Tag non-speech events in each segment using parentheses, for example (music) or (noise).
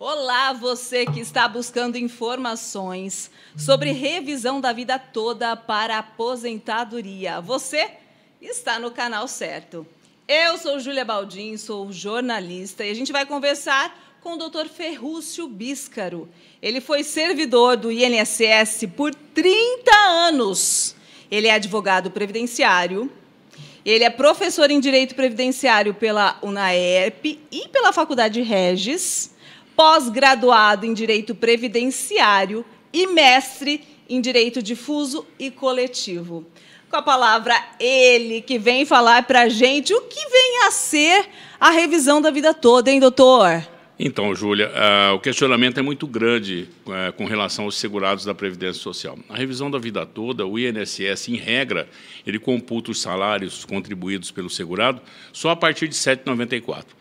Olá, você que está buscando informações sobre revisão da vida toda para aposentadoria. Você está no canal certo. Eu sou Júlia Baldin, sou jornalista e a gente vai conversar com o Dr. Ferrúcio Bíscaro. Ele foi servidor do INSS por 30 anos. Ele é advogado previdenciário, ele é professor em Direito Previdenciário pela UNAERP e pela Faculdade Regis pós-graduado em Direito Previdenciário e mestre em Direito Difuso e Coletivo. Com a palavra ele, que vem falar para a gente o que vem a ser a revisão da vida toda, hein, doutor? Então, Júlia, uh, o questionamento é muito grande uh, com relação aos segurados da Previdência Social. A revisão da vida toda, o INSS, em regra, ele computa os salários contribuídos pelo segurado só a partir de 7,94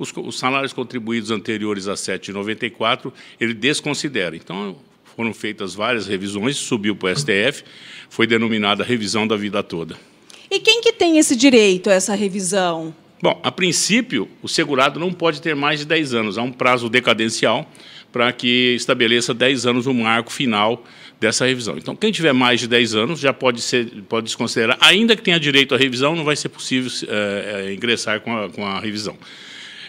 os, os salários contribuídos anteriores a 7,94 ele desconsidera. Então, foram feitas várias revisões, subiu para o STF, foi denominada revisão da vida toda. E quem que tem esse direito a essa revisão? Bom, a princípio, o segurado não pode ter mais de 10 anos. Há um prazo decadencial para que estabeleça 10 anos o marco final dessa revisão. Então, quem tiver mais de 10 anos já pode, ser, pode desconsiderar, ainda que tenha direito à revisão, não vai ser possível é, ingressar com a, com a revisão.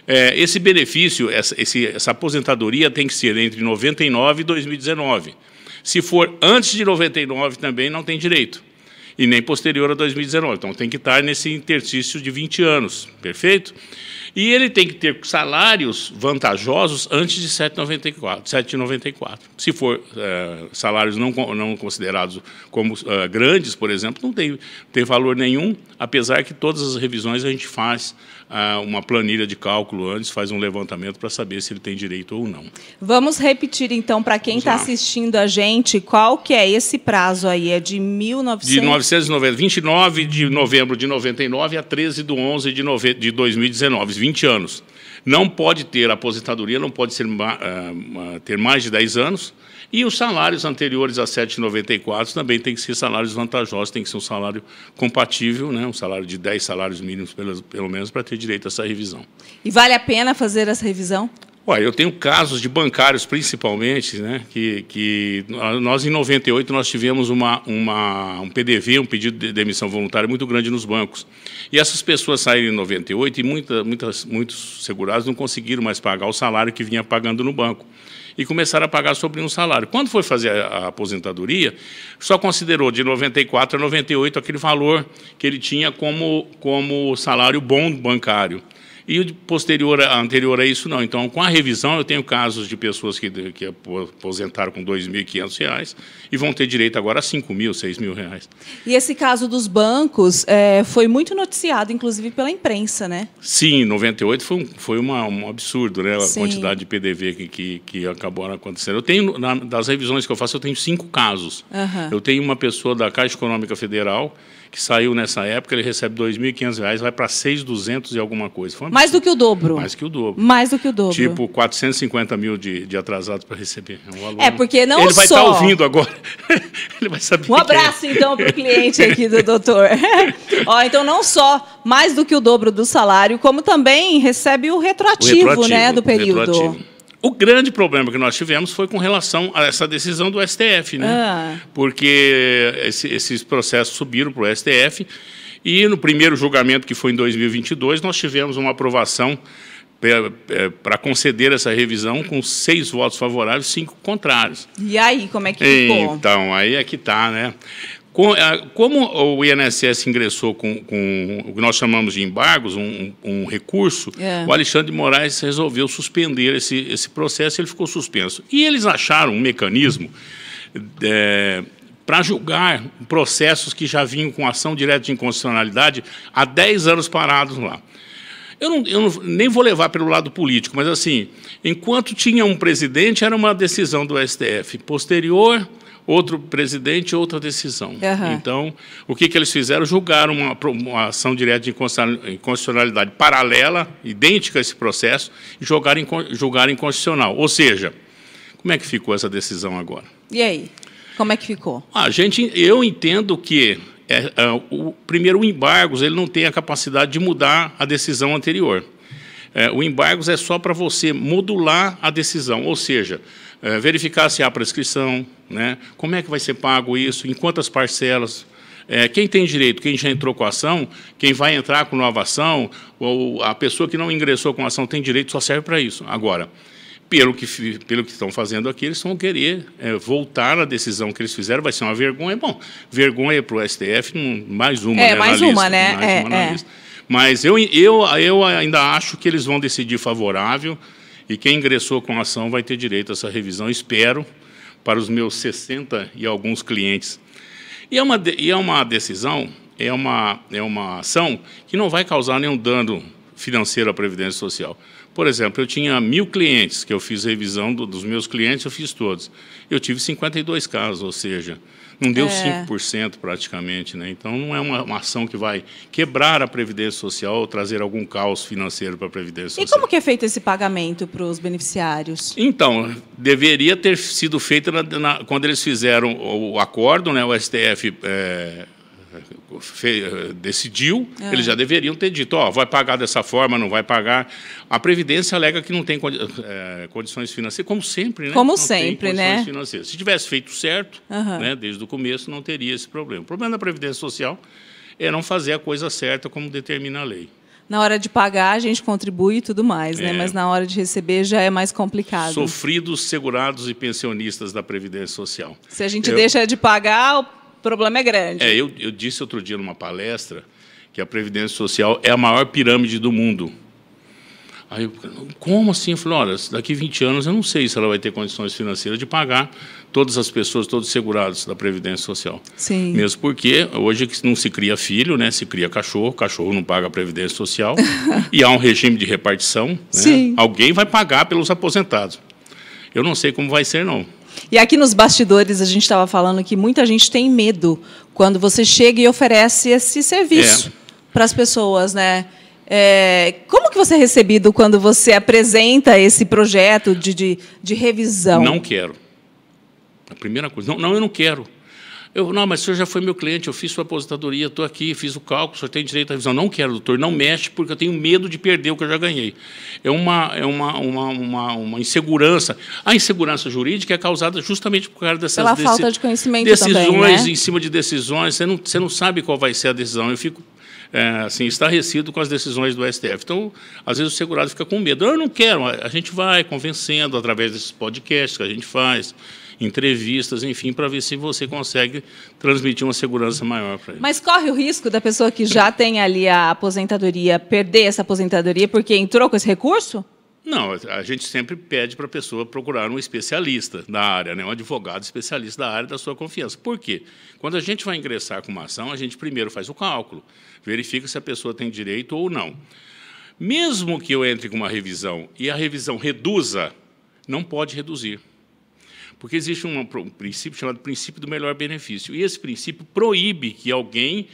É, esse benefício, essa, esse, essa aposentadoria tem que ser entre 99 e 2019. Se for antes de 99 também não tem direito, e nem posterior a 2019. Então tem que estar nesse interstício de 20 anos, perfeito? E ele tem que ter salários vantajosos antes de 7,94. Se for é, salários não, não considerados como uh, grandes, por exemplo, não tem, tem valor nenhum, apesar que todas as revisões a gente faz uma planilha de cálculo antes, faz um levantamento para saber se ele tem direito ou não. Vamos repetir então para quem está assistindo a gente, qual que é esse prazo aí? É de 1900... De 990, 29 de novembro de 99 a 13 de 11 de, nove... de 2019, 20 anos. Não pode ter aposentadoria, não pode ser, uh, ter mais de 10 anos e os salários anteriores a 7,94 também tem que ser salários vantajosos, tem que ser um salário compatível, né? um salário de 10 salários mínimos, pelo, pelo menos, para ter direito a essa revisão. E vale a pena fazer essa revisão? Olha, eu tenho casos de bancários, principalmente, né, que, que nós em 98 nós tivemos uma, uma, um PDV, um pedido de demissão voluntária muito grande nos bancos. E essas pessoas saíram em 98 e muita, muitas, muitos segurados não conseguiram mais pagar o salário que vinha pagando no banco e começaram a pagar sobre um salário. Quando foi fazer a aposentadoria, só considerou de 94 a 98 aquele valor que ele tinha como, como salário bom bancário. E posterior, anterior a isso, não. Então, com a revisão, eu tenho casos de pessoas que, que aposentaram com R$ 2.500 e vão ter direito agora a R$ 5.000, R$ 6.000. E esse caso dos bancos é, foi muito noticiado, inclusive pela imprensa, né? Sim, em 98 foi, um, foi uma, um absurdo né, a Sim. quantidade de PDV que, que, que acabou acontecendo. Eu tenho, na, das revisões que eu faço, eu tenho cinco casos. Uhum. Eu tenho uma pessoa da Caixa Econômica Federal que saiu nessa época, ele recebe R$ 2.500, vai para 6.200 e alguma coisa. Foi mais do que o dobro. Mais que o dobro. Mais do que o dobro. Tipo, 450 mil de, de atrasados para receber. É um é, porque não Ele vai estar tá ouvindo agora. (laughs) Ele vai saber. Um é. abraço, é. então, para o cliente aqui do doutor. (laughs) Ó, então, não só mais do que o dobro do salário, como também recebe o retroativo, o retroativo né, do período. O grande problema que nós tivemos foi com relação a essa decisão do STF, né? Ah. Porque esse, esses processos subiram para o STF e no primeiro julgamento, que foi em 2022, nós tivemos uma aprovação é, é, para conceder essa revisão com seis votos favoráveis e cinco contrários. E aí, como é que ficou? Então, aí é que está, né? Como o INSS ingressou com, com, o que nós chamamos de embargos, um, um recurso, é. o Alexandre de Moraes resolveu suspender esse, esse processo e ele ficou suspenso. E eles acharam um mecanismo é, para julgar processos que já vinham com ação direta de inconstitucionalidade há 10 anos parados lá. Eu, não, eu não, nem vou levar pelo lado político, mas assim, enquanto tinha um presidente, era uma decisão do STF. Posterior, outro presidente, outra decisão. Uhum. Então, o que, que eles fizeram? Julgaram uma, uma, ação direta de inconstitucionalidade paralela, idêntica a esse processo, e julgaram, julgaram inconstitucional. Ou seja, como é que ficou essa decisão agora? E aí? Como é que ficou? A gente, eu entendo que é, é, o primeiro o embargos ele não tem a capacidade de mudar a decisão anterior. É, o embargos é só para você modular a decisão, ou seja, é, verificar se há prescrição, né? Como é que vai ser pago isso? Em quantas parcelas? É, quem tem direito, quem já entrou com a ação, quem vai entrar com nova ação, ou a pessoa que não ingressou com a ação tem direito, só serve para isso. Agora, pelo que, pelo que estão fazendo aqui, eles vão querer é, voltar à decisão que eles fizeram, vai ser uma vergonha. Bom, vergonha para o STF, mais uma, é, né, mais uma, né? Mais é, uma é. Mas eu, eu, eu ainda acho que eles vão decidir favorável e quem ingressou com a ação vai ter direito a essa revisão, espero, para os meus 60 e alguns clientes. E é uma, e é uma decisão, é uma, é uma ação que não vai causar nenhum dano financeiro à Previdência Social. Por exemplo, eu tinha mil clientes que eu fiz revisão do, dos meus clientes, eu fiz todos. Eu tive 52 casos, ou seja, não deu é. 5% praticamente. Né? Então, não é uma, uma, ação que vai quebrar a Previdência Social ou trazer algum caos financeiro para a Previdência Social. E como que é feito esse pagamento para os beneficiários? Então, deveria ter sido feito na, na, quando eles fizeram o, o acordo, né, o STF... É, decidiu, é. eles já deveriam ter dito, ó, vai pagar dessa forma, não vai pagar. A Previdência alega que não tem é, condições financeiras, como sempre, né? Como não sempre, né? Financeiras. Se tivesse feito certo, uhum. né, desde o começo, não teria esse problema. O problema da Previdência Social é não fazer a coisa certa como determina a lei. Na hora de pagar, a gente contribui e tudo mais, né? é. né? mas na hora de receber já é mais complicado. Sofridos, segurados e pensionistas da Previdência Social. Se a gente Eu... deixa de pagar, o problema é grande. É, eu, eu disse outro dia numa palestra que a Previdência Social é a maior pirâmide do mundo. Aí eu, como assim? Eu falei, olha, daqui 20 anos eu não sei se ela vai ter condições financeiras de pagar todas as pessoas, todos os segurados da Previdência Social. Sim. Mesmo porque hoje não se cria filho, né? se cria cachorro, cachorro não paga a Previdência Social, (laughs) e há um regime de repartição. Né? Alguém vai pagar pelos aposentados. Eu não sei como vai ser, não. E aqui nos bastidores a gente estava falando que muita gente tem medo quando você chega e oferece esse serviço é. para as pessoas, né? É, como que você é recebido quando você apresenta esse projeto de, de, de revisão? Não quero. A primeira coisa, não, não, eu não quero. Eu, não, mas o senhor já foi meu cliente, eu fiz sua aposentadoria, estou aqui, fiz o cálculo, o senhor tem direito à revisão. Não quero, doutor, não mexe, porque eu tenho medo de perder o que eu já ganhei. É uma, é uma, uma, uma, uma insegurança. A insegurança jurídica é causada justamente por causa dessas Pela falta de conhecimento decisões também, né? em cima de decisões. Você não, você não sabe qual vai ser a decisão. Eu fico é, assim, estarrecido com as decisões do STF. Então, às vezes o segurado fica com medo. Eu não quero, a gente vai convencendo através desses podcasts que a gente faz, entrevistas, enfim, para ver se você consegue transmitir uma segurança maior para ele. Mas corre o risco da pessoa que já tem ali a aposentadoria perder essa aposentadoria porque entrou com esse recurso? Não, a gente sempre pede para a pessoa procurar um especialista da área, né? um advogado especialista da área da sua confiança. Por quê? Quando a gente vai ingressar com uma ação, a gente primeiro faz o cálculo, verifica se a pessoa tem direito ou não. Mesmo que eu entre com uma revisão e a revisão reduza, não pode reduzir. Porque existe um, princípio chamado princípio do melhor benefício. E esse princípio proíbe que alguém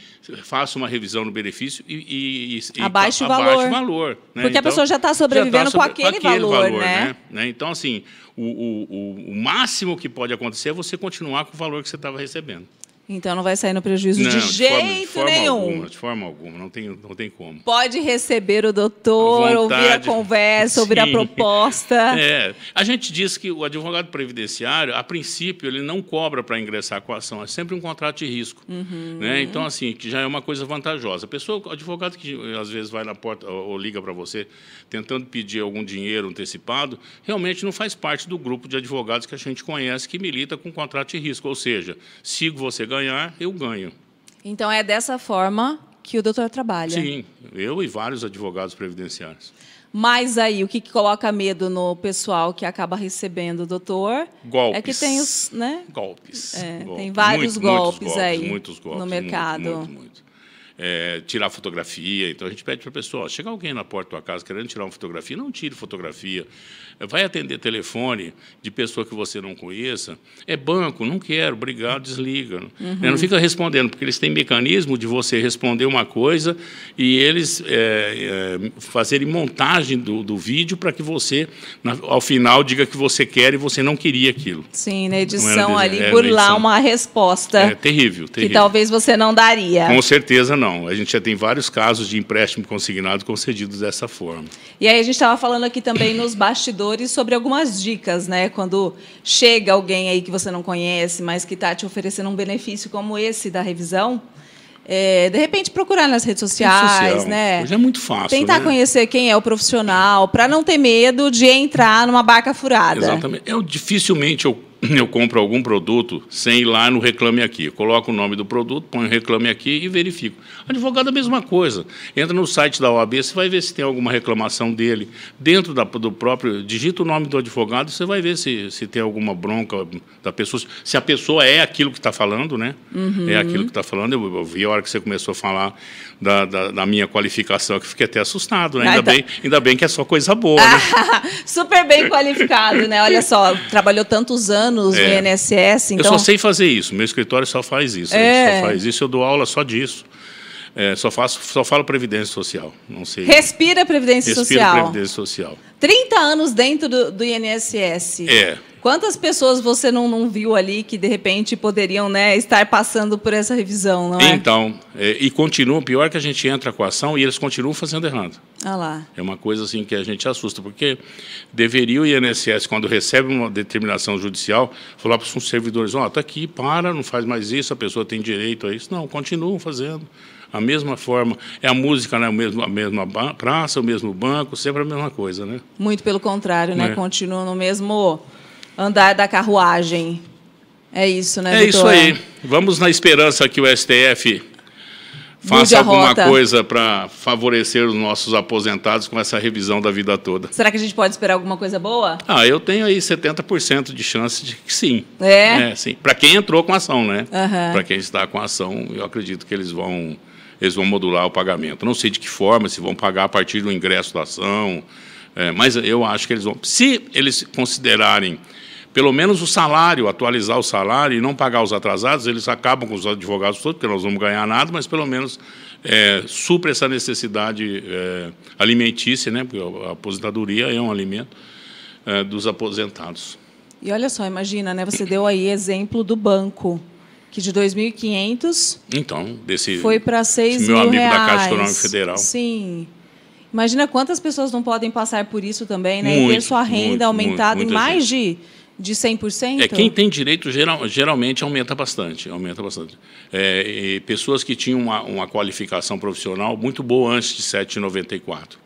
faça uma revisão no benefício e, e, e abaixe, o, abaixe valor. o valor. Né? Porque então, a pessoa já está sobrevivendo já tá sobre, com, aquele com, aquele valor. valor né? né? né? Então, assim, o, o, o máximo que pode acontecer é você continuar com o valor que você estava recebendo. Então não vai sair no prejuízo não, de, de jeito forma, de forma nenhum. Alguma, de forma alguma, não tem, não tem como. Pode receber o doutor, a vontade, ouvir a conversa, sim. ouvir a proposta. (laughs) É. A gente diz que o advogado previdenciário, a princípio, ele não cobra para ingressar com a ação, é sempre um contrato de risco. Uhum. Né? Então, assim, que já é uma coisa vantajosa. A pessoa, o advogado que às vezes vai na porta ou, ou liga para você tentando pedir algum dinheiro antecipado, realmente não faz parte do grupo de advogados que a gente conhece que milita com contrato de risco. Ou seja, sigo você ganhando ganhar, eu ganho. Então é dessa forma que o doutor trabalha. Sim, eu e vários advogados previdenciários. Mas aí, o que coloca medo no pessoal que acaba recebendo o doutor golpes. é que tem os. Né? Golpes. É, golpes. Tem vários muito, golpes, golpes, aí muitos golpes, no mercado. Muito, muito, muito. É, tirar fotografia. Então a gente pede para a pessoa: ó, chega alguém na porta da tua casa querendo tirar uma fotografia, não tire fotografia vai atender telefone de pessoa que você não conheça, é banco, não quero, obrigado, desliga. Uhum. Né, não fica respondendo, porque eles têm mecanismo de você responder uma coisa e eles é, é, fazerem montagem do, do vídeo para que você, na, ao final, diga que você quer e você não queria aquilo. Sim, na edição ali, é, por lá uma resposta. É terrível, terrível. Que talvez você não daria. Com certeza não. A gente já tem vários casos de empréstimo consignado concedidos dessa forma. E aí a gente estava falando aqui também nos bastidores sobre algumas dicas, né? Quando chega alguém aí que você não conhece, mas que está te oferecendo um benefício como esse da revisão, é, de repente procurar nas redes sociais, né? Hoje é muito fácil. Tentar né? conhecer quem é o profissional, para não ter medo de entrar numa barca furada. Exatamente. Eu dificilmente eu eu compro algum produto sem ir lá no Reclame Aqui. Eu coloco o nome do produto, ponho Reclame Aqui e verifico. Advogado, a mesma coisa. Entra no site da OAB, você vai ver se tem alguma reclamação dele. Dentro da, do próprio. Digita o nome do advogado, você vai ver se, se tem alguma bronca da pessoa. Se a pessoa é aquilo que está falando, né? Uhum. É aquilo que está falando. Eu, eu vi a hora que você começou a falar da, da, da minha qualificação, que fiquei até assustado, né? Ainda, ah, então. bem, ainda bem que é só coisa boa. Né? (laughs) super bem qualificado, né? Olha só, trabalhou tantos anos é. no INSS. Então... Eu só então- sei fazer isso, meu escritório só faz isso. É. Só faz isso, eu dou aula só disso. É, só, faço, só falo Previdência Social. Não sei. Respira Previdência Respira Social. Respira Previdência Social. 30 anos dentro do, do INSS. É. Quantas pessoas você não, não, viu ali que, de repente, poderiam né, estar passando por essa revisão, não é? Então, é, e continuam, pior que a gente entra com a ação e eles continuam fazendo errado. Ah lá. É uma coisa assim que a gente assusta, porque deveria o INSS, quando recebe uma determinação judicial, falar para os servidores, ó, oh, está aqui, para, não faz mais isso, a pessoa tem direito a isso. Não, continuam fazendo a mesma forma, é a música, né? o mesmo, a mesma praça, o mesmo banco, sempre a mesma coisa, né? Muito pelo contrário, né? É. Continua no mesmo andar da carruagem. É isso, né, É isso aí. Vamos na esperança que o STF faça alguma rota. coisa para favorecer os nossos aposentados com essa revisão da vida toda. Será que a gente pode esperar alguma coisa boa? Ah, eu tenho aí 70% de chance de que sim. É? é sim. Para quem entrou com ação, né? Uhum. Para quem está com ação, eu acredito que eles vão eles vão modular o pagamento. Não sei de que forma, se vão pagar a partir do ingresso da ação, é, mas eu acho que eles vão. Se eles considerarem pelo menos o salário, atualizar o salário e não pagar os atrasados, eles acabam com os advogados todos, porque nós não vamos ganhar nada, mas pelo menos é, supra essa necessidade é, alimentícia, né, porque a aposentadoria é um alimento é, dos aposentados. E olha só, imagina, né, você deu aí exemplo do banco, que de 2.500 então, foi para 6 mil amigo reais. da Caixa Econômica Federal. Sim. Imagina quantas pessoas não podem passar por isso também, né? Muito, e ter sua renda muito, aumentada muito, em mais gente. de de 100%? É, quem tem direito geral, geralmente aumenta bastante. Aumenta bastante. É, pessoas que tinham uma, uma qualificação profissional muito boa antes de 7,94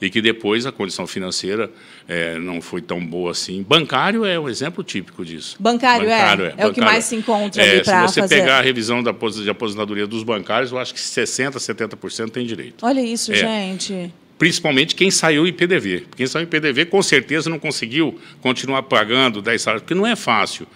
e que depois a condição financeira é, não foi tão boa assim. Bancário é um exemplo típico disso. Bancário, é? bancário é, é, é bancário. o que mais se encontra é, Se você fazer... pegar a revisão da de aposentadoria dos bancários, eu acho que 60%, 70% tem direito. Olha isso, é. gente principalmente quem saiu em PDV. Quem saiu em PDV com certeza não conseguiu continuar pagando 10 salários, porque não é fácil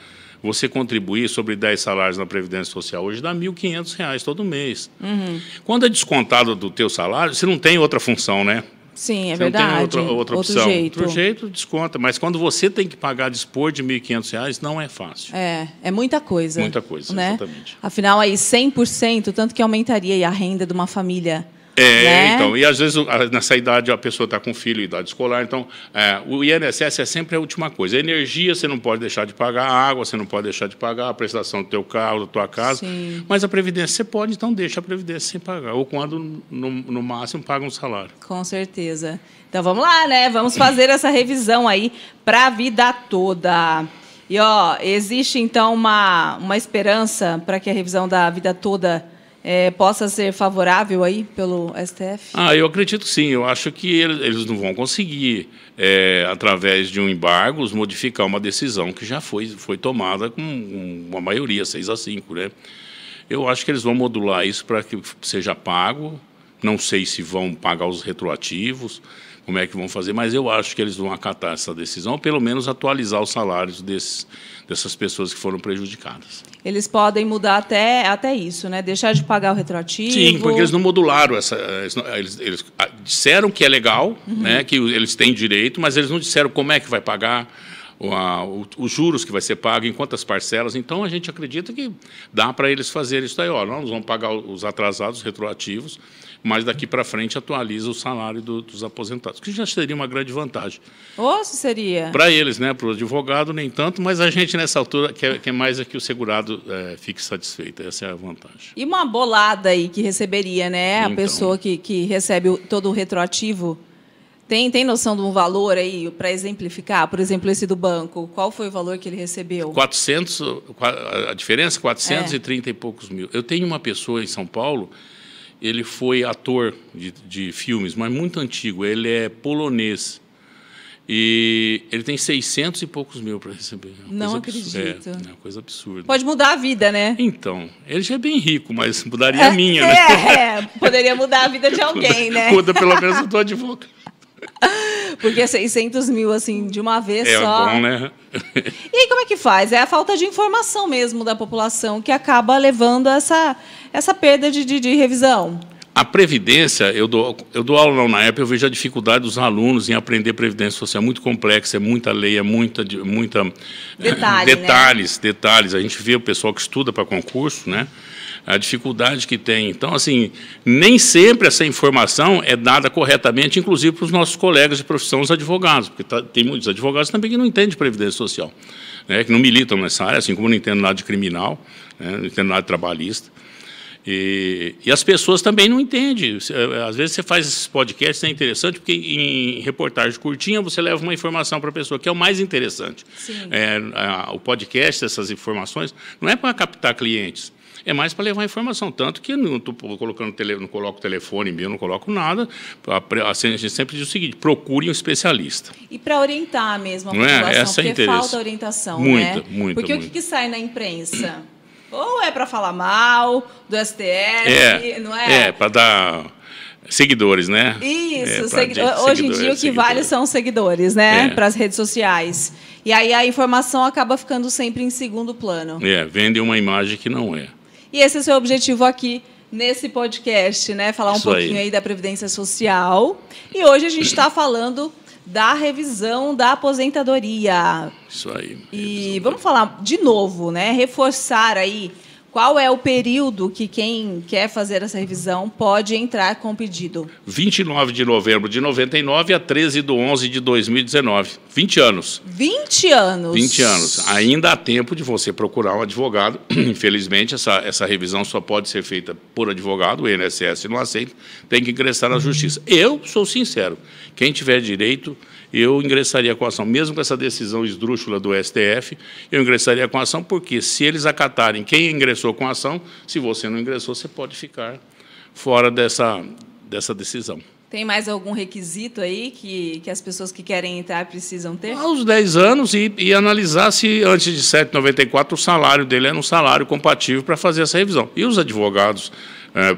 você contribuir sobre 10 salários na Previdência Social hoje dá R$ 1.500 todo mês. Uhum. Quando é descontado do teu salário, você não tem outra função, né? Sim, é você verdade. Não tem outra, outra Outro opção. Jeito. Outro jeito desconta, mas quando você tem que pagar dispor de R$ 1.500, não é fácil. É, é muita coisa. Muita coisa, né? exatamente. Afinal, aí 100%, tanto que aumentaria a renda de uma família é, né? então, e às vezes nessa idade a pessoa está com filho, idade escolar, então é, o INSS é sempre a última coisa. energia você não pode deixar de pagar, água você não pode deixar de pagar, a prestação do teu carro, da tua casa, Sim. mas a Previdência você pode, então deixa a Previdência sem pagar, ou quando no, no máximo paga um salário. Com certeza. Então vamos lá, né? Vamos fazer essa revisão aí para a vida toda. E ó, existe então uma, uma esperança para que a revisão da vida toda é, possa ser favorável aí pelo STF? Ah, eu acredito sim. Eu acho que eles não vão conseguir, é, através de um embargo, modificar uma decisão que já foi, foi tomada com uma maioria, 6 a 5. Né? Eu acho que eles vão modular isso para que seja pago. Não sei se vão pagar os retroativos como é que vão fazer, mas eu acho que eles vão acatar essa decisão, ou pelo menos atualizar os salários desses, dessas pessoas que foram prejudicadas. Eles podem mudar até, até isso, né? Deixar de pagar o retroativo. Sim, porque eles não modularam essa. Eles, eles ah, disseram que é legal, uhum. né? Que eles têm direito, mas eles não disseram como é que vai pagar os juros que vai ser pago, em quantas parcelas. Então, a gente acredita que dá para eles fazerem isso daí. Ó, nós vamos pagar os atrasados, retroativos, mas daqui para frente atualiza o salário do, dos aposentados, que já seria uma grande vantagem. Ou seria? Para eles, né? para o advogado, nem tanto, mas a gente, nessa altura, quer, quer mais é que o segurado é, fique satisfeito. Essa é a vantagem. E uma bolada aí que receberia, né? Então, a pessoa que, que recebe todo o retroativo? Tem, tem noção de um valor aí para exemplificar? Por exemplo, esse do banco, qual foi o valor que ele recebeu? 400, a diferença 430 é. e poucos mil. Eu tenho uma pessoa em São Paulo, ele foi ator de, de filmes, mas muito antigo, ele é polonês. E ele tem 600 e poucos mil para receber. É Não acredito. É, é, uma coisa absurda. Pode mudar a vida, né? Então, ele já é bem rico, mas mudaria é, (laughs) a minha, né? é, né? É, poderia mudar a vida de (laughs) alguém, muda, né? Muda pelo menos a tua advogada. (laughs) Porque 600 mil, assim, de uma vez é só. É bom, né? e aí, como é que faz? É a falta de informação mesmo da população que acaba levando a essa, essa perda de, de, de revisão. A previdência, eu dou, eu dou aula na época, eu vejo a dificuldade dos alunos em aprender previdência social, é muito complexa, é muita lei, é muita, muita eh, Detalhe, né? detalhes, né? detalhes. A gente vê o pessoal que estuda para concurso, né? A dificuldade que tem. Então, assim, nem sempre essa informação é dada corretamente, inclusive para os nossos colegas de profissão, os advogados, porque tá, tem muitos advogados também que não entendem de previdência social, né? que não militam nessa área, assim como não entendem nada de criminal, né? não entendem nada de trabalhista. E, e, as pessoas também não entendem. Eh, às vezes você faz esses podcasts, é interessante, porque em reportagem curtinha você leva uma informação para a pessoa, que é o mais interessante. É, a, o podcast, essas informações, não é para captar clientes é mais para levar informação. Tanto que não estou colocando tele, não coloco telefone meu, não coloco nada. A gente sempre diz o seguinte: procure um especialista. E para orientar mesmo a população, não é? Essa é porque é falta orientação. Né? muito né? Porque o que, que sai na imprensa? Ou é para falar mal do STF, é, não é? É, para dar seguidores, né? Isso, é, segui hoje em dia o que vale são seguidores, né? É. Para as redes sociais. E aí a informação acaba ficando sempre em segundo plano. É, vende uma imagem que não é. E esse é o seu objetivo aqui nesse podcast, né? Falar um Isso pouquinho aí. aí da Previdência Social. E hoje a gente está falando da revisão da aposentadoria. Isso aí. E vamos falar de novo, né? Reforçar aí qual é o período que quem quer fazer essa revisão pode entrar com o pedido? 29 de novembro de 99 a 13 de 11 de 2019. 20 anos. 20 anos? 20 anos. Ainda há tempo de você procurar um advogado. (clears throat) Infelizmente, essa, essa revisão só pode ser feita por advogado, o INSS não aceita, tem que ingressar na justiça. Eu sou sincero, quem tiver direito eu ingressaria com a ação. Mesmo com essa decisão esdrúxula do STF, eu ingressaria com a ação, porque se eles acatarem quem ingressou com a ação, se você não ingressou, você pode ficar fora dessa, dessa decisão. Tem mais algum requisito aí que, que as pessoas que querem entrar precisam ter? Aos 10 anos e, e analisar se antes de 7,94 o salário dele era um salário compatível para fazer essa revisão. E os advogados é,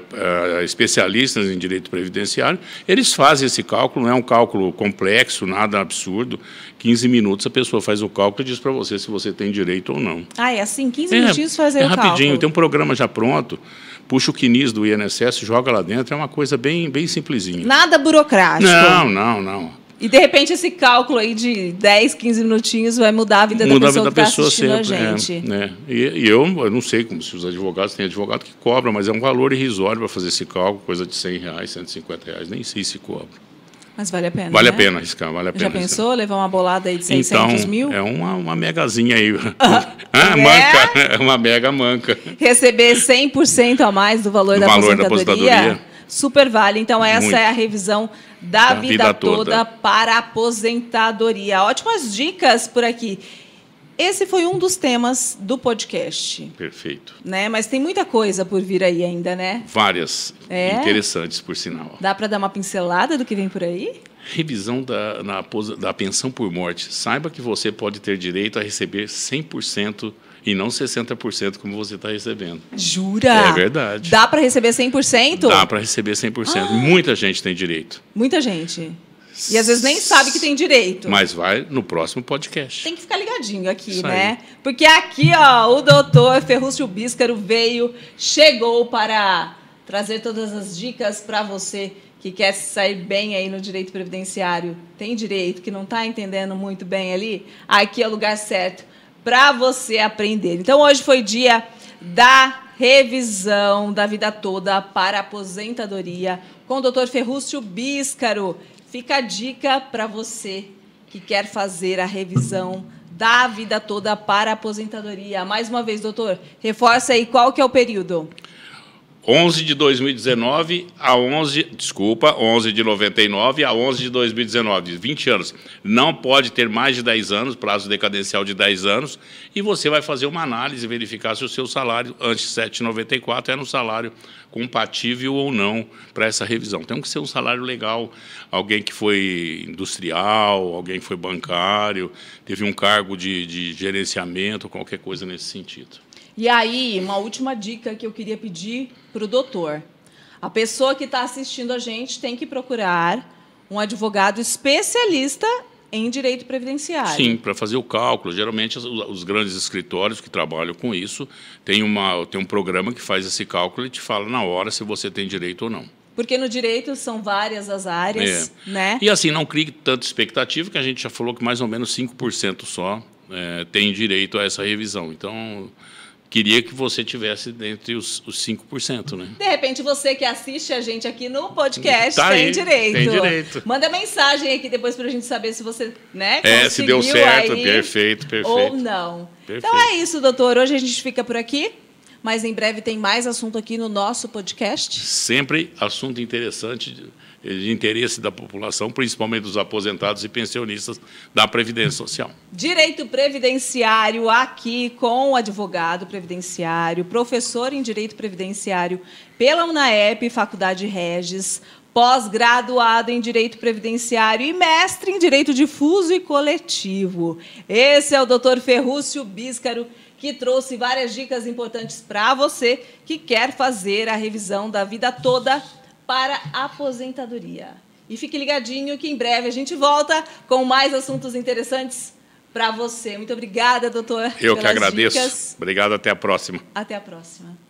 é, especialistas em direito previdenciário, eles fazem esse cálculo, não é um cálculo complexo, nada absurdo. 15 minutos a pessoa faz o cálculo e diz para você se você tem direito ou não. Ah, é assim? 15 é, minutinhos fazer é o cálculo? É rapidinho, tem um programa já pronto, puxa o quinis do INSS, joga lá dentro, é uma coisa bem, bem simplesinha. Nada burocrático. Não, não, não. E de repente esse cálculo aí de 10, 15 minutinhos vai mudar a vida Muda da tá pessoa a vida da pessoa tá sempre, é, é. E, e eu, eu, não sei como se os advogados têm advogado que cobra, mas é um valor irrisório para fazer esse cálculo, coisa de 100 reais, 150 reais, nem sei se cobra. Mas vale a pena. Vale né? a pena arriscar, vale a pena. Já pensou arriscar. levar uma bolada aí de 600 então, mil? É uma, uma megazinha aí. (laughs) (laughs) ah, manca, é? (laughs) é uma mega manca. Receber 100% a mais do valor, do da, valor aposentadoria, da aposentadoria super vale. Então, essa Muito. é a revisão da, da vida, vida toda, toda para aposentadoria. Ótimas dicas por aqui. Esse foi um dos temas do podcast. Perfeito. Né? Mas tem muita coisa por vir aí ainda, né? Várias. É? Interessantes, por sinal. Dá para dar uma pincelada do que vem por aí? Revisão da, na, da pensão por morte. Saiba que você pode ter direito a receber 100% e não 60% como você está recebendo. Jura? É verdade. Dá para receber 100%? Dá para receber 100%. Ah. Muita gente tem direito. Muita gente. E às vezes nem sabe que tem direito. Mas vai no próximo podcast. Tem que ficar ligadinho aqui, Isso né? Aí. Porque aqui, ó, o doutor Ferrúcio Bíscaro veio, chegou para trazer todas as dicas para você que quer sair bem aí no direito previdenciário. Tem direito, que não está entendendo muito bem ali? Aqui é o lugar certo para você aprender. Então, hoje foi dia da revisão da vida toda para aposentadoria com o Dr. Ferrúcio Bíscaro. Fica a dica para você que quer fazer a revisão da vida toda para aposentadoria. Mais uma vez, doutor, reforça aí qual que é o período. 11 de 2019 a 11, desculpa, 11 de 99 a 11 de 2019, 20 anos. Não pode ter mais de 10 anos, prazo decadencial de 10 anos, e você vai fazer uma análise verificar se o seu salário antes de 7,94 era um salário compatível ou não para essa revisão. Tem que ser um salário legal, alguém que foi industrial, alguém que foi bancário, teve um cargo de, de gerenciamento, qualquer coisa nesse sentido. E aí, uma última dica que eu queria pedir para o doutor. A pessoa que está assistindo a gente tem que procurar um advogado especialista em direito previdenciário. Sim, para fazer o cálculo. Geralmente, os, grandes escritórios que trabalham com isso têm uma, têm um programa que faz esse cálculo e te fala na hora se você tem direito ou não. Porque no direito são várias as áreas, é. né? E assim, não crie tanta expectativa, que a gente já falou que mais ou menos 5% só é, tem direito a essa revisão. Então, queria que você tivesse dentro os, os 5%, né? De repente, você que assiste a gente aqui no podcast tá tem aí, direito. Tem direito. Manda mensagem aqui depois para a gente saber se você, né, É, se deu certo, aí, perfeito, perfeito. Ou não. Então perfeito. Então é isso, doutor. Hoje a gente fica por aqui. Mas em breve tem mais assunto aqui no nosso podcast. Sempre assunto interessante de interesse da população, principalmente dos aposentados e pensionistas da Previdência Social. Direito Previdenciário aqui com o advogado previdenciário, professor em Direito Previdenciário pela UNAEP, Faculdade Regis, pós-graduado em Direito Previdenciário e mestre em Direito Difuso e Coletivo. Esse é o doutor Ferrúcio Bíscaro, que trouxe várias dicas importantes para você que quer fazer a revisão da vida toda para aposentadoria. E fique ligadinho que em breve a gente volta com mais assuntos interessantes para você. Muito obrigada, doutor. Eu que agradeço. Dicas. Obrigado, até a próxima. Até a próxima.